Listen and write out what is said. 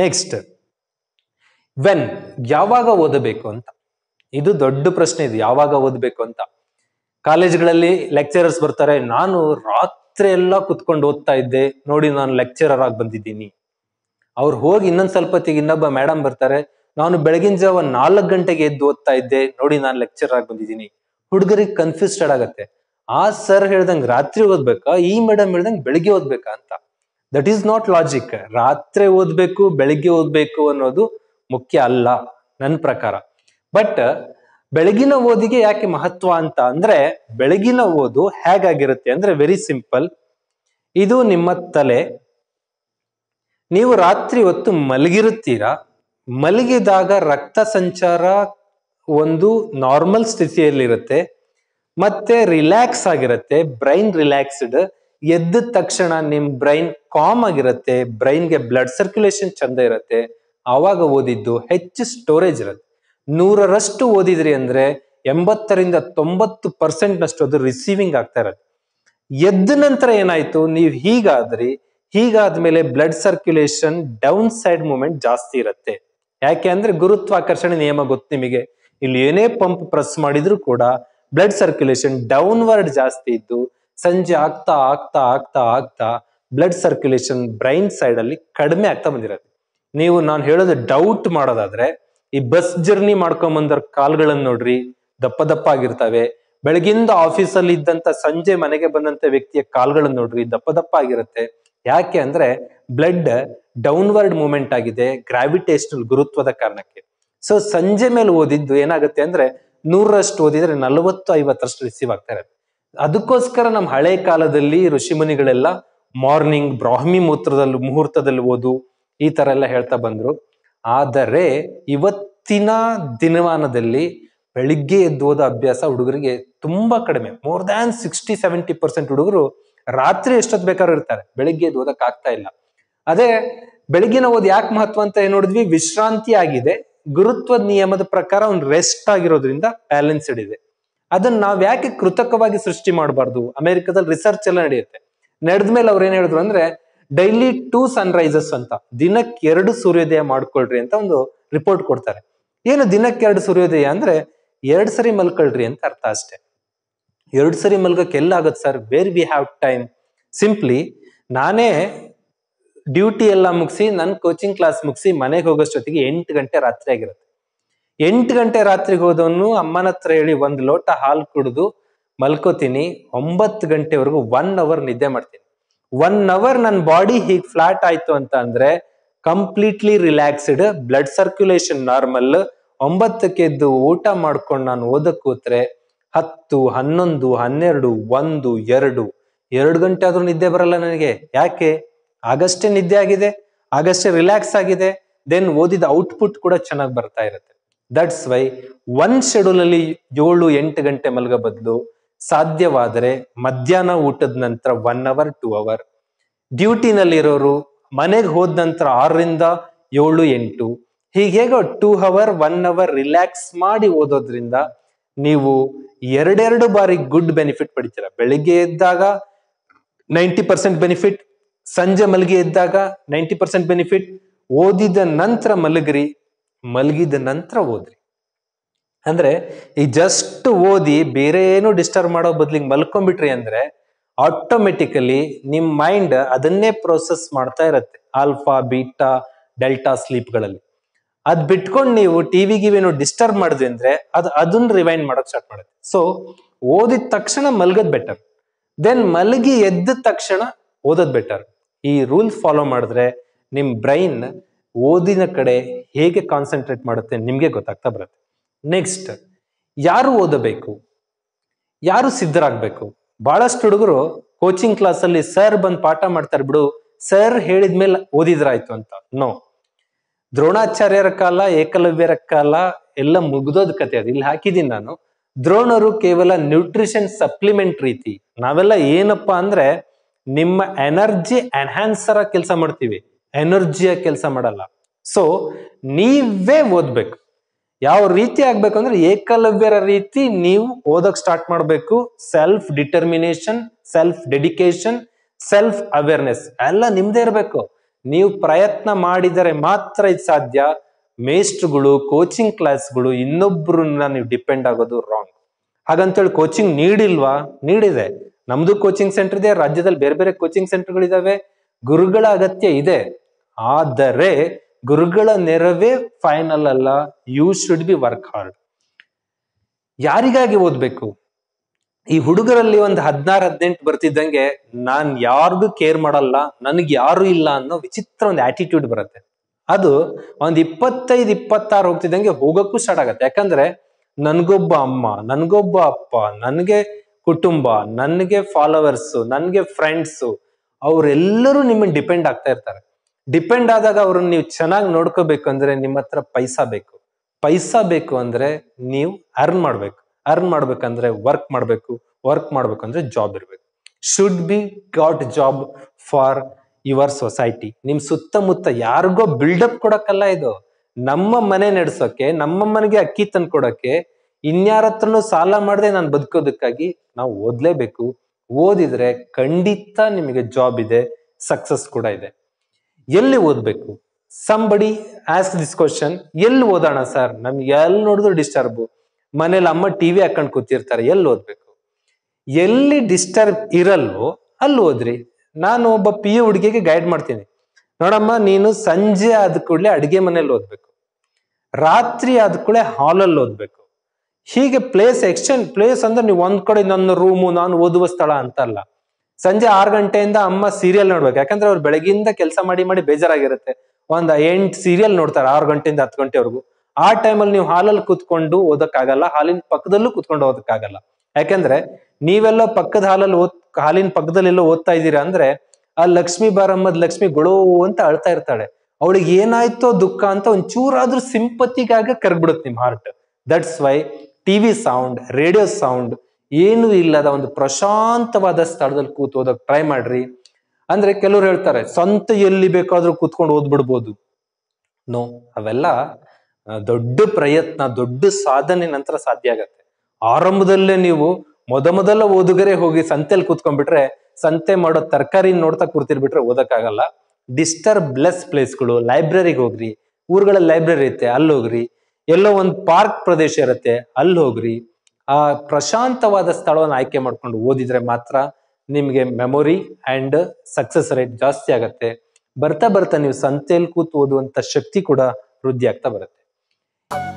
next when ಯಾವಾಗ ಓದಬೇಕು ಅಂತ ಇದು ದೊಡ್ಡ ಪ್ರಶ್ನೆ ಇದು ಯಾವಾಗ ಓದಬೇಕು ಅಂತ ಕಾಲೇಜ್ಗಳಲ್ಲಿ ಲೆಕ್ಚರರ್ಸ್ ಬರ್ತಾರೆ ನಾನು ರಾತ್ರಿ ಎಲ್ಲ ಕುತ್ಕೊಂಡು ಓದ್ತಾ ಇದ್ದೆ ನೋಡಿ ನಾನು ಲೆಕ್ಚರರ್ ಆಗಿ ಬಂದಿದ್ದೀನಿ ಅವ್ರು ಹೋಗಿ ಇನ್ನೊಂದ್ ಸ್ವಲ್ಪ ಹೊತ್ತಿಗೆ ಇನ್ನೊಬ್ಬ ಮೇಡಮ್ ಬರ್ತಾರೆ ನಾನು ಬೆಳಗಿನ ಜಾವ ನಾಲ್ಕು ಗಂಟೆಗೆ ಎದ್ದು ಓದ್ತಾ ಇದ್ದೆ ನೋಡಿ ನಾನು ಲೆಕ್ಚರರ್ ಆಗಿ ಬಂದಿದ್ದೀನಿ ಹುಡುಗರಿಗೆ ಕನ್ಫ್ಯೂಸ್ಟೆಡ್ ಆಗತ್ತೆ ಆ ಸರ್ ಹೇಳ್ದಂಗೆ ರಾತ್ರಿ ಓದ್ಬೇಕಾ ಈ ಮೇಡಮ್ ಹೇಳ್ದಂಗೆ ಬೆಳಿಗ್ಗೆ ಓದ್ಬೇಕಾ ಅಂತ ದಟ್ ಈಸ್ ನಾಟ್ ಲಾಜಿಕ್ ರಾತ್ರಿ ಓದ್ಬೇಕು ಬೆಳಿಗ್ಗೆ ಓದ್ಬೇಕು ಅನ್ನೋದು ಮುಖ್ಯ ಅಲ್ಲ ನನ್ನ ಪ್ರಕಾರ ಬಟ್ ಬೆಳಗಿನ ಓದಿಗೆ ಯಾಕೆ ಮಹತ್ವ ಅಂತ ಅಂದ್ರೆ ಬೆಳಗಿನ ಓದು ಹೇಗಾಗಿರುತ್ತೆ ಅಂದ್ರೆ ವೆರಿ ಸಿಂಪಲ್ ಇದು ನಿಮ್ಮ ತಲೆ ನೀವು ರಾತ್ರಿ ಹೊತ್ತು ಮಲಗಿರುತ್ತೀರಾ ಮಲಗಿದಾಗ ರಕ್ತ ಸಂಚಾರ ಒಂದು ನಾರ್ಮಲ್ ಸ್ಥಿತಿಯಲ್ಲಿರುತ್ತೆ ಮತ್ತೆ ರಿಲ್ಯಾಕ್ಸ್ ಆಗಿರುತ್ತೆ ಬ್ರೈನ್ ರಿಲ್ಯಾಕ್ಸ್ಡ್ ಎದ್ದ ತಕ್ಷಣ ನಿಮ್ ಬ್ರೈನ್ ಕಾಮ್ ಆಗಿರುತ್ತೆ ಬ್ರೈನ್ಗೆ ಬ್ಲಡ್ ಸರ್ಕ್ಯುಲೇಷನ್ ಚಂದ ಇರುತ್ತೆ ಆವಾಗ ಓದಿದ್ದು ಹೆಚ್ಚು ಸ್ಟೋರೇಜ್ ಇರುತ್ತೆ ನೂರರಷ್ಟು ಓದಿದ್ರಿ ಅಂದ್ರೆ ಎಂಬತ್ತರಿಂದ ತೊಂಬತ್ತು ನಷ್ಟು ಅದು ರಿಸೀವಿಂಗ್ ಆಗ್ತಾ ಇರತ್ತೆ ಎದ್ದ ನಂತರ ಏನಾಯ್ತು ನೀವು ಹೀಗಾದ್ರಿ ಹೀಗಾದ್ಮೇಲೆ blood circulation down side movement ಜಾಸ್ತಿ ಇರುತ್ತೆ ಯಾಕೆ ಅಂದ್ರೆ ಗುರುತ್ವಾಕರ್ಷಣೆ ನಿಯಮ ಗೊತ್ತು ನಿಮಗೆ ಇಲ್ಲಿ ಏನೇ ಪಂಪ್ ಪ್ರೆಸ್ ಮಾಡಿದ್ರು ಕೂಡ ಬ್ಲಡ್ ಸರ್ಕ್ಯುಲೇಷನ್ ಡೌನ್ವರ್ಡ್ ಜಾಸ್ತಿ ಇದ್ದು ಸಂಜೆ ಆಗ್ತಾ ಆಗ್ತಾ ಆಗ್ತಾ ಆಗ್ತಾ ಬ್ಲಡ್ ಸರ್ಕ್ಯುಲೇಷನ್ ಬ್ರೈನ್ ಸೈಡ್ ಅಲ್ಲಿ ಕಡಿಮೆ ಆಗ್ತಾ ಬಂದಿರತ್ತೆ ನೀವು ನಾನು ಹೇಳೋದು ಡೌಟ್ ಮಾಡೋದಾದ್ರೆ ಈ ಬಸ್ ಜರ್ನಿ ಮಾಡ್ಕೊಂಡ್ ಬಂದ್ರ ಕಾಲ್ಗಳನ್ನ ನೋಡ್ರಿ ದಪ್ಪ ದಪ್ಪ ಆಗಿರ್ತವೆ ಬೆಳಗಿಂದ ಆಫೀಸಲ್ಲಿ ಇದ್ದಂತ ಸಂಜೆ ಮನೆಗೆ ಬಂದಂತ ವ್ಯಕ್ತಿಯ ಕಾಲ್ಗಳನ್ನ ನೋಡ್ರಿ ದಪ್ಪ ದಪ್ಪ ಆಗಿರುತ್ತೆ ಯಾಕೆ ಅಂದ್ರೆ ಬ್ಲಡ್ ಡೌನ್ವರ್ಡ್ ಮೂಮೆಂಟ್ ಆಗಿದೆ ಗ್ರಾವಿಟೇಷನಲ್ ಗುರುತ್ವದ ಕಾರಣಕ್ಕೆ ಸೊ ಸಂಜೆ ಮೇಲೆ ಓದಿದ್ದು ಏನಾಗುತ್ತೆ ಅಂದ್ರೆ ನೂರರಷ್ಟು ಓದಿದ್ರೆ ನಲವತ್ತು ಐವತ್ತರಷ್ಟು ರಿಸೀವ್ ಆಗ್ತಾ ಇರತ್ತೆ ಅದಕ್ಕೋಸ್ಕರ ನಮ್ಮ ಹಳೆ ಕಾಲದಲ್ಲಿ ಋಷಿಮುನಿಗಳೆಲ್ಲ ಮಾರ್ನಿಂಗ್ ಬ್ರಾಹ್ಮಿ ಮೂತ್ರದಲ್ಲಿ ಮುಹೂರ್ತದಲ್ಲಿ ಓದು ಈ ತರ ಎಲ್ಲ ಹೇಳ್ತಾ ಬಂದ್ರು ಆದರೆ ಇವತ್ತಿನ ದಿನಮಾನದಲ್ಲಿ ಬೆಳಿಗ್ಗೆ ಎದ್ದೋದ ಅಭ್ಯಾಸ ಹುಡುಗರಿಗೆ ತುಂಬಾ ಕಡಿಮೆ more than sixty seventy percent ಹುಡುಗರು ರಾತ್ರಿ ಎಷ್ಟೊತ್ತು ಬೇಕಾದ್ರೂ ಇರ್ತಾರೆ ಬೆಳಿಗ್ಗೆ ಎದ್ದು ಓದಕ್ಕೆ ಆಗ್ತಾ ಇಲ್ಲ ಅದೇ ಬೆಳಿಗ್ಗೆ ಓದ್ ಯಾಕೆ ಮಹತ್ವ ಅಂತ ಏನ್ ನೋಡಿದ್ವಿ ವಿಶ್ರಾಂತಿ ಆಗಿದೆ ಗುರುತ್ವ ನಿಯಮದ ಪ್ರಕಾರ ಒಂದು ರೆಸ್ಟ್ ಆಗಿರೋದ್ರಿಂದ ಬ್ಯಾಲೆನ್ಸ್ಡ್ ಇದೆ ಅದನ್ನ ನಾವ್ ಯಾಕೆ ಕೃತಕವಾಗಿ ಸೃಷ್ಟಿ ಮಾಡಬಾರ್ದು ಅಮೆರಿಕದಲ್ಲಿ ರಿಸರ್ಚ್ ಎಲ್ಲ ನಡೆಯುತ್ತೆ ನಡೆದ್ಮೇಲೆ ಅವ್ರು ಏನ್ ಹೇಳಿದ್ರು ಅಂದ್ರೆ ಡೈಲಿ ಟೂ ಸನ್ರೈಸಸ್ ಅಂತ ದಿನಕ್ಕೆ ಎರಡು ಸೂರ್ಯೋದಯ ಮಾಡ್ಕೊಳ್ರಿ ಅಂತ ಒಂದು ರಿಪೋರ್ಟ್ ಕೊಡ್ತಾರೆ ಏನು ದಿನಕ್ಕೆ ಎರಡು ಸೂರ್ಯೋದಯ ಅಂದ್ರೆ ಎರಡ್ ಸರಿ ಮಲ್ಕೊಳ್ರಿ ಅಂತ ಅರ್ಥ ಅಷ್ಟೇ ಎರಡ್ ಸರಿ ಮಲ್ಗಕ್ಕೆ ಆಗುತ್ತೆ sir where we have time simply ನಾನೇ ಡ್ಯೂಟಿ ಎಲ್ಲ ಮುಗಿಸಿ ನನ್ನ ಕೋಚಿಂಗ್ ಕ್ಲಾಸ್ ಮುಗಿಸಿ ಮನೆಗೆ ಹೋಗೋಷ್ಟೊತ್ತಿಗೆ ಎಂಟು ಗಂಟೆ ರಾತ್ರಿ ಆಗಿರುತ್ತೆ ಎಂಟು ಗಂಟೆ ರಾತ್ರಿ ಹೋದವನು ಅಮ್ಮನ ಹತ್ರ ಹೇಳಿ ಒಂದು ಲೋಟ ಹಾಲು ಕುಡಿದು ಮಲ್ಕೋತೀನಿ ಒಂಬತ್ತು ಗಂಟೆವರೆಗೂ ಒನ್ ಅವರ್ ನಿದ್ದೆ ಮಾಡ್ತೀನಿ ಒನ್ ಅವರ್ ನನ್ನ ಬಾಡಿ ಹೀಗೆ ಫ್ಲಾಟ್ ಆಯ್ತು ಅಂತ ಅಂದ್ರೆ completely relaxed blood circulation normal ಒಂಬತ್ತಕ್ಕೆದ್ದು ಊಟ ಮಾಡ್ಕೊಂಡು ನಾನು ಓದಕ್ ಕೂತ್ರೆ ಹತ್ತು ಹನ್ನೊಂದು ಹನ್ನೆರಡು ಒಂದು ಎರಡು ಎರಡು ಗಂಟೆ ಆದ್ರೂ ನಿದ್ದೆ ಬರಲ್ಲ ನನಗೆ ಯಾಕೆ ಆಗಷ್ಟೇ ನಿದ್ದೆ ಆಗಿದೆ ಆಗಷ್ಟೇ ರಿಲ್ಯಾಕ್ಸ್ ಆಗಿದೆ ದೆನ್ ಓದಿದ ಔಟ್ಪುಟ್ ಕೂಡ ಚೆನ್ನಾಗಿ ಬರ್ತಾ ಇರುತ್ತೆ ದಟ್ಸ್ ವೈ ಒನ್ ಶೆಡ್ಯೂಲ್ ಅಲ್ಲಿ ಏಳು ಎಂಟು ಗಂಟೆ ಮಲಗ ಬದಲು ಸಾಧ್ಯವಾದರೆ ಮಧ್ಯಾಹ್ನ ಊಟದ ನಂತರ ಒನ್ ಅವರ್ ಟೂ ಅವರ್ ಡ್ಯೂಟಿನಲ್ಲಿರೋರು ಮನೆಗೆ ಹೋದ ನಂತರ ಆರರಿಂದ ಏಳು ಎಂಟು ಹೀಗೆ two hour one hour relax ಮಾಡಿ ಓದೋದ್ರಿಂದ ನೀವು ಎರಡೆರಡು ಬಾರಿ ಗುಡ್ ಬೆನಿಫಿಟ್ ಪಡಿತೀರ ಬೆಳಿಗ್ಗೆ ಎದ್ದಾಗ ನೈಂಟಿ ಪರ್ಸೆಂಟ್ ಬೆನಿಫಿಟ್ ಸಂಜೆ ಮಲಗಿ ಎದ್ದಾಗ ನೈಂಟಿ ಪರ್ಸೆಂಟ್ ಬೆನಿಫಿಟ್ ಓದಿದ ನಂತರ ಮಲಗ್ರಿ ಮಲಗಿದ ನಂತರ ಓದ್ರಿ ಅಂದ್ರೆ ಈ ಜಸ್ಟ್ ಓದಿ ಬೇರೆ ಏನು ಡಿಸ್ಟರ್ಬ್ ಮಾಡೋ ಬದ್ಲಿಗೆ ಮಲ್ಕೊಂಡ್ಬಿಟ್ರಿ ಅಂದ್ರೆ ಆಟೋಮೆಟಿಕಲಿ ನಿಮ್ ಮೈಂಡ್ ಅದನ್ನೇ ಪ್ರೋಸೆಸ್ ಮಾಡ್ತಾ ಇರತ್ತೆ ಆಲ್ಫಾ ಬೀಟಾ ಡೆಲ್ಟಾ ಸ್ಲೀಪ್ಗಳಲ್ಲಿ ಅದ್ ಬಿಟ್ಕೊಂಡು ನೀವು ಟಿವಿ ಗಿವೇನು ಡಿಸ್ಟರ್ಬ್ ಮಾಡಿದ್ವಿ ಅಂದ್ರೆ ಅದು ಅದನ್ನ ರಿವೈಂಡ್ ಮಾಡೋಕೆ ಸ್ಟಾರ್ಟ್ ಮಾಡುತ್ತೆ ಸೊ ಓದಿದ ತಕ್ಷಣ ಮಲ್ಗದ್ ಬೆಟರ್ ದೆನ್ ಮಲಗಿ ಎದ್ದ ತಕ್ಷಣ ಓದೋದ್ ಬೆಟರ್ ಈ ರೂಲ್ಸ್ ಫಾಲೋ ಮಾಡಿದ್ರೆ ನಿಮ್ ಬ್ರೈನ್ ಓದಿನ ಕಡೆ ಹೇಗೆ ಕಾನ್ಸಂಟ್ರೇಟ್ ಮಾಡುತ್ತೆ ನಿಮ್ಗೆ ಗೊತ್ತಾಗ್ತಾ ಬರುತ್ತೆ ನೆಕ್ಸ್ಟ್ ಯಾರು ಓದಬೇಕು ಯಾರು ಸಿದ್ಧರಾಗಬೇಕು ಬಹಳಷ್ಟು ಹುಡುಗರು ಕೋಚಿಂಗ್ ಕ್ಲಾಸಲ್ಲಿ ಸರ್ ಬಂದ್ ಪಾಠ ಮಾಡ್ತಾರೆ ಬಿಡು ಸರ್ ಹೇಳಿದ್ಮೇಲೆ ಓದಿದ್ರಾಯ್ತು ಅಂತ ನೋ ದ್ರೋಣಾಚಾರ್ಯರ ಕಾಲ ಏಕಲವ್ಯರ ಕಾಲ ಎಲ್ಲ ಮುಗ್ದೋದ್ ಕತೆ ಅದು ಇಲ್ಲಿ ಹಾಕಿದೀನಿ ನಾನು ದ್ರೋಣರು ಕೇವಲ ನ್ಯೂಟ್ರಿಷನ್ ಸಪ್ಲಿಮೆಂಟ್ ರೀತಿ ನಾವೆಲ್ಲ ಏನಪ್ಪಾ ಅಂದ್ರೆ ನಿಮ್ಮ ಎನರ್ಜಿ ಎನ್ಹ್ಯಾನ್ಸರ್ ಆಗಿ ಕೆಲಸ ಮಾಡ್ತೀವಿ ಎನರ್ಜಿಯ ಕೆಲಸ ಮಾಡಲ್ಲ ಸೊ ನೀವೇ ಓದ್ಬೇಕು ಯಾವ ರೀತಿ ಆಗ್ಬೇಕು ಅಂದ್ರೆ ಏಕಲವ್ಯರ ರೀತಿ ನೀವು ಓದಕ್ ಸ್ಟಾರ್ಟ್ ಮಾಡಬೇಕು self determination self dedication self awareness ಎಲ್ಲ ನಿಮ್ದೇ ಇರಬೇಕು ನೀವು ಪ್ರಯತ್ನ ಮಾಡಿದರೆ ಮಾತ್ರ ಇದು ಸಾಧ್ಯ ಮೇಸ್ಟ್ಗಳು ಕೋಚಿಂಗ್ ಕ್ಲಾಸ್ಗಳು ಇನ್ನೊಬ್ಬರನ್ನ ನೀವು ಡಿಪೆಂಡ್ ಆಗೋದು ರಾಂಗ್ ಹಾಗಂತೇಳಿ ಕೋಚಿಂಗ್ ನೀಡಿಲ್ವಾ ನೀಡಿದೆ ನಮ್ದು ಕೋಚಿಂಗ್ ಸೆಂಟರ್ ಇದೆ ರಾಜ್ಯದಲ್ಲಿ ಬೇರೆ ಬೇರೆ ಕೋಚಿಂಗ್ ಸೆಂಟರ್ಗಳಿದಾವೆ ಗುರುಗಳ ಅಗತ್ಯ ಇದೆ ಆದರೆ ಗುರುಗಳ ನೆರವೇ ಫೈನಲ್ ಅಲ್ಲ you should be work hard ಯಾರಿಗಾಗಿ ಓದ್ಬೇಕು ಈ ಹುಡುಗರಲ್ಲಿ ಒಂದು ಹದಿನಾರು ಹದಿನೆಂಟು ಬರ್ತಿದ್ದಂಗೆ ನಾನ್ ಯಾರಿಗೂ ಕೇರ್ ಮಾಡಲ್ಲ ನನಗೆ ಯಾರು ಇಲ್ಲ ಅನ್ನೋ ವಿಚಿತ್ರ ಒಂದು ಆಟಿಟ್ಯೂಡ್ ಬರುತ್ತೆ ಅದು ಒಂದ್ ಇಪ್ಪತ್ತೈದು ಇಪ್ಪತ್ತಾರು ಹೋಗ್ತಿದ್ದಂಗೆ ಹೋಗೋಕ್ಕೂ ಸ್ಟಾರ್ಟ್ ಆಗತ್ತೆ ಯಾಕಂದ್ರೆ ನನ್ಗೊಬ್ಬ ಅಮ್ಮ ನನ್ಗೊಬ್ಬ ಅಪ್ಪ ನನ್ಗೆ ಕುಟುಂಬ ನನ್ಗೆ ಫಾಲೋವರ್ಸ್ ನನ್ಗೆ ಫ್ರೆಂಡ್ಸು ಅವರೆಲ್ಲರೂ ನಿಮ್ಮನ್ನ ಡಿಪೆಂಡ್ ಆಗ್ತಾ ಇರ್ತಾರೆ ಡಿಪೆಂಡ್ ಆದಾಗ ಅವ್ರನ್ನ ನೀವು ಚೆನ್ನಾಗಿ ನೋಡ್ಕೋಬೇಕು ಅಂದ್ರೆ ನಿಮ್ಮ ಹತ್ರ ಪೈಸಾ ಬೇಕು ಪೈಸಾ ಬೇಕು ಅಂದ್ರೆ ನೀವು ಅರ್ನ್ ಮಾಡ್ಬೇಕು ಅರ್ನ್ ಮಾಡ್ಬೇಕಂದ್ರೆ ವರ್ಕ್ ಮಾಡ್ಬೇಕು ವರ್ಕ್ ಮಾಡ್ಬೇಕು ಅಂದ್ರೆ ಜಾಬ್ ಇರ್ಬೇಕು should be got job for your society ನಿಮ್ ಸುತ್ತಮುತ್ತ ಯಾರಿಗೋ ಬಿಲ್ಡಪ್ ಕೊಡಕ್ಕಲ್ಲ ಇದು ನಮ್ಮ ಮನೆ ನಡೆಸೋಕೆ ನಮ್ಮ ಮನೆಗೆ ಅಕ್ಕಿ ತಂದು ಕೊಡಕ್ಕೆ ಇನ್ಯಾರ ಹತ್ರನೂ ಸಾಲ ಮಾಡದೆ ನಾನು ಬದುಕೋದಕ್ಕಾಗಿ ನಾವು ಓದ್ಲೇಬೇಕು ಓದಿದ್ರೆ ಖಂಡಿತ ನಿಮಗೆ ಜಾಬ್ ಇದೆ ಸಕ್ಸಸ್ ಕೂಡ ಇದೆ ಎಲ್ಲಿ ಓದ್ಬೇಕು ಸಂಬಡಿ ಆಸ್ ದಿಸ್ ಕ್ವಶನ್ ಎಲ್ಲಿ ಓದೋಣ ಸರ್ ನಮ್ಗೆ ಎಲ್ಲಿ ನೋಡಿದ್ರು ಡಿಸ್ಟರ್ಬ್ ಮನೇಲಿ ಅಮ್ಮ ಟಿವಿ ಹಾಕೊಂಡು ಕೂತಿರ್ತಾರೆ ಎಲ್ಲಿ ಓದ್ಬೇಕು ಎಲ್ಲಿ ಡಿಸ್ಟರ್ಬ್ ಇರಲ್ವೋ ಅಲ್ಲಿ ಓದ್ರಿ ನಾನು ಒಬ್ಬ ಪಿ ಯು ಹುಡುಗಿಗೆ ಗೈಡ್ ಮಾಡ್ತೀನಿ ನೋಡಮ್ಮ ನೀನು ಸಂಜೆ ಆದ ಕೂಡಲೇ ಅಡುಗೆ ಮನೇಲಿ ಓದ್ಬೇಕು ರಾತ್ರಿ ಆದ ಕೂಡಲೇ ಹಾಲಲ್ಲಿ ಓದ್ಬೇಕು ಹೀಗೆ ಪ್ಲೇಸ್ ಎಕ್ಸ್ಚೇಂಜ್ ಪ್ಲೇಸ್ ಅಂದ್ರೆ ನೀವು ಒಂದ್ ಕಡೆ ನನ್ನ ರೂಮು ನಾನು ಓದುವ ಸ್ಥಳ ಅಂತಲ್ಲ ಸಂಜೆ ಆರು ಗಂಟೆಯಿಂದ ಅಮ್ಮ ಸೀರಿಯಲ್ ನೋಡ್ಬೇಕು ಯಾಕಂದ್ರೆ ಅವ್ರು ಬೆಳಗಿಂದ ಕೆಲಸ ಮಾಡಿ ಮಾಡಿ ಬೇಜಾರಾಗಿರುತ್ತೆ ಒಂದ್ ಎಂಟು ಸೀರಿಯಲ್ ನೋಡ್ತಾರೆ ಆರು ಗಂಟೆಯಿಂದ ಹತ್ತು ಗಂಟೆವರೆಗೂ ಆ ಟೈಮಲ್ಲಿ ನೀವು ಹಾಲಲ್ಲಿ ಕೂತ್ಕೊಂಡು ಓದಕ್ಕಾಗಲ್ಲ ಹಾಲಿನ ಪಕ್ಕದಲ್ಲೂ ಕೂತ್ಕೊಂಡು ಓದಕ್ಕಾಗಲ್ಲ ಯಾಕಂದ್ರೆ ನೀವೆಲ್ಲ ಪಕ್ಕದ ಹಾಲಲ್ಲಿ ಓದ್ ಹಾಲಿನ ಪಕ್ಕದಲ್ಲೆಲ್ಲ ಓದ್ತಾ ಇದ್ದೀರಾ ಅಂದ್ರೆ ಆ ಲಕ್ಷ್ಮಿ ಬಾರಮ್ಮದ್ ಲಕ್ಷ್ಮಿ ಗೊಳೋ ಅಂತ ಅಳ್ತಾ ಇರ್ತಾಳೆ ಅವಳಿಗೆ ಏನಾಯ್ತೋ ದುಃಖ ಅಂತ ಒಂದ್ ಚೂರಾದ್ರೂ ಸಿಂಪತಿಗಾಗಿ ಕರ್ಗ್ಬಿಡುತ್ತೆ ನಿಮ್ heart that's why TV sound radio sound ಏನು ಇಲ್ಲದ ಒಂದು ಪ್ರಶಾಂತವಾದ ಸ್ಥಳದಲ್ಲಿ ಕೂತು ಓದಕ್ ಟ್ರೈ ಮಾಡ್ರಿ ಅಂದ್ರೆ ಕೆಲವ್ರು ಹೇಳ್ತಾರೆ ಸ್ವಂತ ಎಲ್ಲಿ ಬೇಕಾದ್ರೂ ಕೂತ್ಕೊಂಡು ಓದ್ಬಿಡ್ಬೋದು ನೋ ಅವೆಲ್ಲ ದೊಡ್ಡ ಪ್ರಯತ್ನ ದೊಡ್ಡ ಸಾಧನೆ ನಂತರ ಸಾಧ್ಯ ಆಗತ್ತೆ ಆರಂಭದಲ್ಲೇ ನೀವು ಮೊದ ಮೊದಲ ಓದುಗರೆ ಹೋಗಿ ಸಂತೆಯಲ್ಲಿ ಕೂತ್ಕೊಂಡ್ಬಿಟ್ರೆ ಸಂತೆ ಮಾಡೋ ತರಕಾರಿ ನೋಡ್ತಾ ಕೂರ್ತಿರ್ಬಿಟ್ರೆ ಓದಕ್ಕಾಗಲ್ಲ ಡಿಸ್ಟರ್ಬ್ ಲೆಸ್ ಪ್ಲೇಸ್ಗಳು ಲೈಬ್ರರಿಗೆ ಹೋಗ್ರಿ ಊರುಗಳಲ್ಲಿ ಲೈಬ್ರರಿ ಐತೆ ಅಲ್ಲಿ ಹೋಗ್ರಿ ಎಲ್ಲೋ ಒಂದು ಪಾರ್ಕ್ ಪ್ರದೇಶ ಇರುತ್ತೆ ಅಲ್ಲಿ ಹೋಗ್ರಿ ಆ ಪ್ರಶಾಂತವಾದ ಸ್ಥಳವನ್ನು ಆಯ್ಕೆ ಮಾಡ್ಕೊಂಡು ಓದಿದ್ರೆ ಮಾತ್ರ ನಿಮ್ಗೆ ಮೆಮೊರಿ ಅಂಡ್ ಸಕ್ಸಸ್ ರೇಟ್ ಜಾಸ್ತಿ ಆಗತ್ತೆ ಬರ್ತಾ ಬರ್ತಾ ನೀವು ಸಂತೆಯಲ್ಲಿ ಕೂತು ಓದುವಂತ ಶಕ್ತಿ ಕೂಡ ವೃದ್ಧಿ ಆಗ್ತಾ ಬರುತ್ತೆ